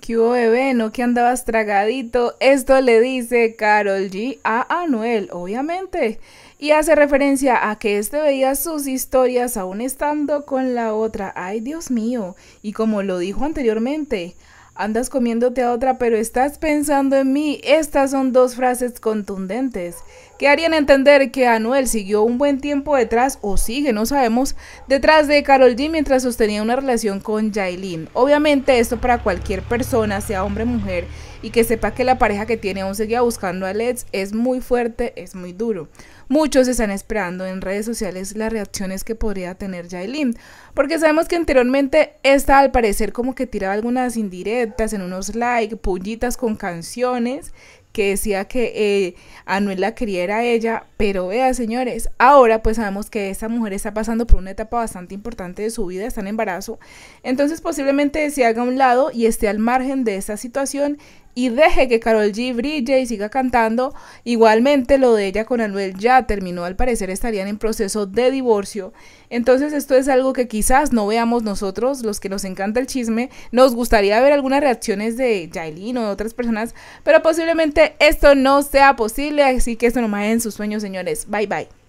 ¿Qué hubo, bebé? ¿No que andabas tragadito? Esto le dice Carol G a Anuel, obviamente. Y hace referencia a que este veía sus historias aún estando con la otra. ¡Ay, Dios mío! Y como lo dijo anteriormente, Andas comiéndote a otra, pero estás pensando en mí. Estas son dos frases contundentes que harían entender que Anuel siguió un buen tiempo detrás, o sigue, no sabemos, detrás de Carol G mientras sostenía una relación con Jailin. Obviamente esto para cualquier persona, sea hombre o mujer, y que sepa que la pareja que tiene aún seguía buscando a Let's es muy fuerte, es muy duro. Muchos están esperando en redes sociales las reacciones que podría tener Jailin, porque sabemos que anteriormente esta al parecer como que tiraba algunas indirectas, en unos likes, pullitas con canciones que decía que eh, Anuel la quería era ella, pero vea señores, ahora pues sabemos que esa mujer está pasando por una etapa bastante importante de su vida, está en embarazo, entonces posiblemente se haga a un lado y esté al margen de esa situación y deje que Carol G brille y siga cantando. Igualmente lo de ella con Anuel ya terminó, al parecer estarían en proceso de divorcio. Entonces esto es algo que quizás no veamos nosotros, los que nos encanta el chisme, nos gustaría ver algunas reacciones de Jailin o de otras personas, pero posiblemente esto no sea posible. Así que eso nomás en sus sueños, señores. Bye bye.